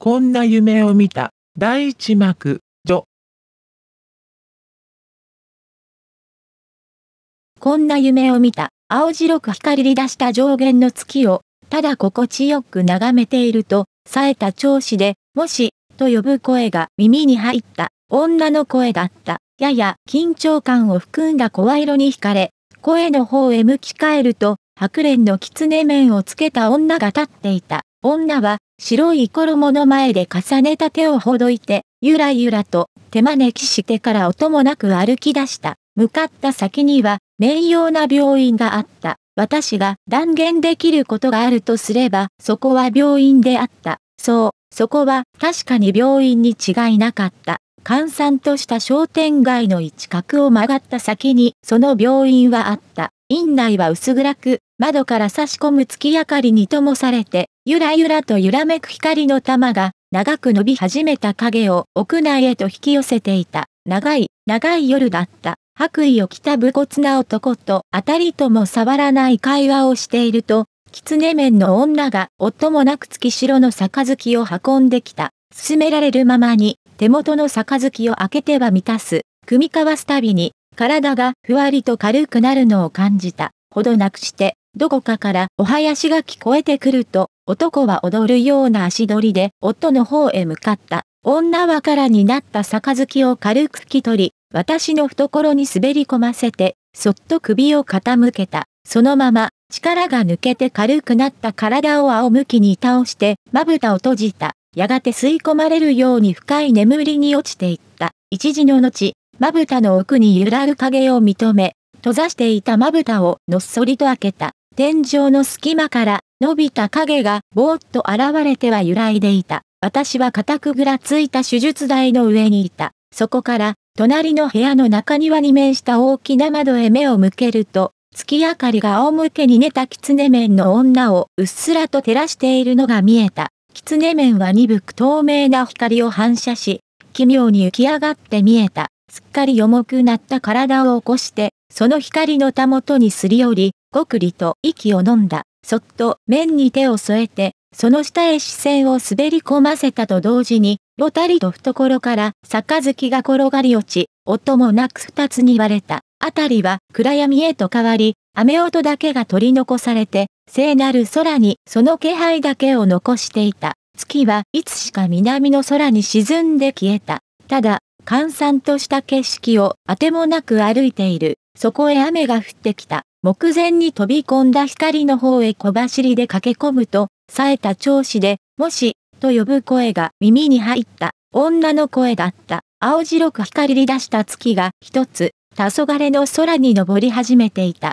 こんな夢を見た。第一幕、女。こんな夢を見た。青白く光り出した上限の月を、ただ心地よく眺めていると、冴えた調子で、もし、と呼ぶ声が耳に入った。女の声だった。やや緊張感を含んだ声色に惹かれ、声の方へ向き変えると、白蓮の狐面をつけた女が立っていた。女は白い衣の前で重ねた手をほどいて、ゆらゆらと手招きしてから音もなく歩き出した。向かった先には、名誉な病院があった。私が断言できることがあるとすれば、そこは病院であった。そう、そこは確かに病院に違いなかった。閑散とした商店街の一角を曲がった先に、その病院はあった。院内は薄暗く、窓から差し込む月明かりに灯されて、ゆらゆらと揺らめく光の玉が、長く伸び始めた影を屋内へと引き寄せていた。長い、長い夜だった。白衣を着た武骨な男とあたりとも触らない会話をしていると、狐面の女が夫もなく月白の杯を運んできた。進められるままに手元の杯を開けては満たす。組み交わすたびに体がふわりと軽くなるのを感じたほどなくして、どこかからお囃子が聞こえてくると、男は踊るような足取りで夫の方へ向かった。女はからになった杯を軽く拭き取り、私の懐に滑り込ませて、そっと首を傾けた。そのまま、力が抜けて軽くなった体を仰向きに倒して、まぶたを閉じた。やがて吸い込まれるように深い眠りに落ちていった。一時の後、まぶたの奥に揺らぐ影を認め、閉ざしていたまぶたをのっそりと開けた。天井の隙間から伸びた影がぼーっと現れては揺らいでいた。私は固くぐらついた手術台の上にいた。そこから隣の部屋の中庭に面した大きな窓へ目を向けると、月明かりが仰向けに寝た狐面の女をうっすらと照らしているのが見えた。狐面は鈍く透明な光を反射し、奇妙に浮き上がって見えた。すっかり重くなった体を起こして、その光のたもとにすり寄り、ごくりと息を飲んだ。そっと面に手を添えて、その下へ視線を滑り込ませたと同時に、ぼたりと懐から杯が転がり落ち、音もなく二つに割れた。あたりは暗闇へと変わり、雨音だけが取り残されて、聖なる空にその気配だけを残していた。月はいつしか南の空に沈んで消えた。ただ、閑散とした景色をあてもなく歩いている。そこへ雨が降ってきた。目前に飛び込んだ光の方へ小走りで駆け込むと、冴えた調子で、もし、と呼ぶ声が耳に入った。女の声だった。青白く光り出した月が一つ、黄昏の空に昇り始めていた。